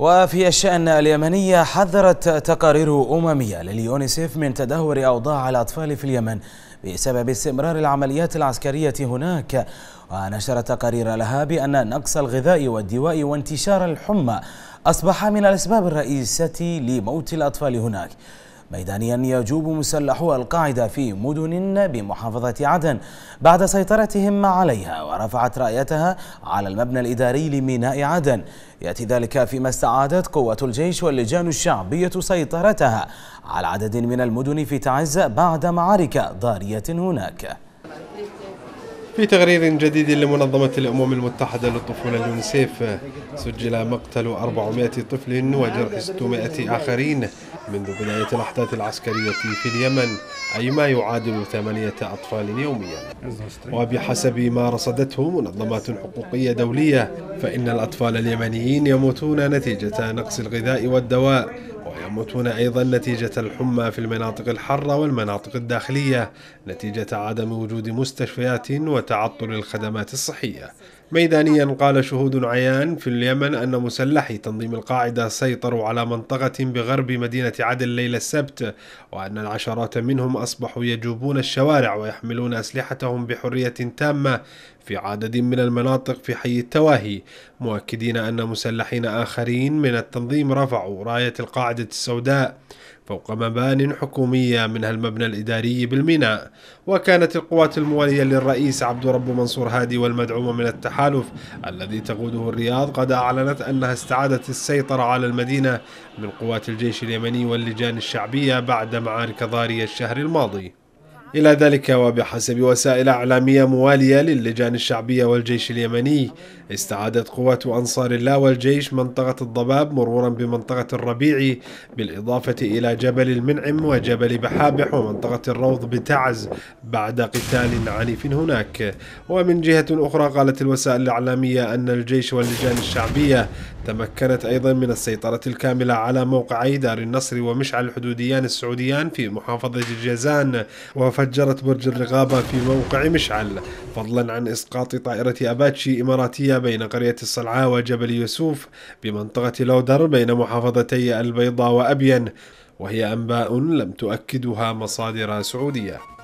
وفي الشأن اليمني حذرت تقارير أممية لليونيسيف من تدهور أوضاع الأطفال في اليمن بسبب استمرار العمليات العسكرية هناك ونشرت تقارير لها بأن نقص الغذاء والدواء وانتشار الحمى أصبح من الأسباب الرئيسة لموت الأطفال هناك ميدانيا يجوب مسلحو القاعدة في مدن بمحافظة عدن بعد سيطرتهم عليها ورفعت رايتها على المبنى الإداري لميناء عدن يأتي ذلك فيما استعادت قوة الجيش واللجان الشعبية سيطرتها على عدد من المدن في تعز بعد معارك ضارية هناك في تقرير جديد لمنظمة الأمم المتحدة للطفولة اليونسيف سجل مقتل 400 طفل وجرح 600 آخرين منذ بداية الأحداث العسكرية في اليمن أي ما يعادل ثمانية أطفال يوميا وبحسب ما رصدته منظمات حقوقية دولية فإن الأطفال اليمنيين يموتون نتيجة نقص الغذاء والدواء ويموتون أيضا نتيجة الحمى في المناطق الحرة والمناطق الداخلية نتيجة عدم وجود مستشفيات وتعطل الخدمات الصحية ميدانيا قال شهود عيان في اليمن أن مسلحي تنظيم القاعدة سيطروا على منطقة بغرب مدينة عدن ليلة السبت وأن العشرات منهم أصبحوا يجوبون الشوارع ويحملون أسلحتهم بحرية تامة في عدد من المناطق في حي التواهي مؤكدين أن مسلحين آخرين من التنظيم رفعوا راية القاعدة السوداء فوق مبان حكومية منها المبنى الإداري بالميناء وكانت القوات الموالية للرئيس عبد رب منصور هادي والمدعومة من التحالف الذي تقوده الرياض قد أعلنت أنها استعادت السيطرة على المدينة من قوات الجيش اليمني واللجان الشعبية بعد معارك ضارية الشهر الماضي إلى ذلك وبحسب وسائل إعلامية موالية للجان الشعبية والجيش اليمني استعادت قوات أنصار الله والجيش منطقة الضباب مرورا بمنطقة الربيع بالإضافة إلى جبل المنعم وجبل بحابح ومنطقة الروض بتعز بعد قتال عنيف هناك ومن جهة أخرى قالت الوسائل الإعلامية أن الجيش واللجان الشعبية تمكنت أيضا من السيطرة الكاملة على موقعي دار النصر ومشعل الحدوديان السعوديان في محافظة الجازان وفجرت برج الرغابة في موقع مشعل فضلا عن إسقاط طائرة أباتشي إماراتية بين قرية الصلعاء وجبل يوسف بمنطقة لودر بين محافظتي البيضاء وأبين وهي أنباء لم تؤكدها مصادر سعودية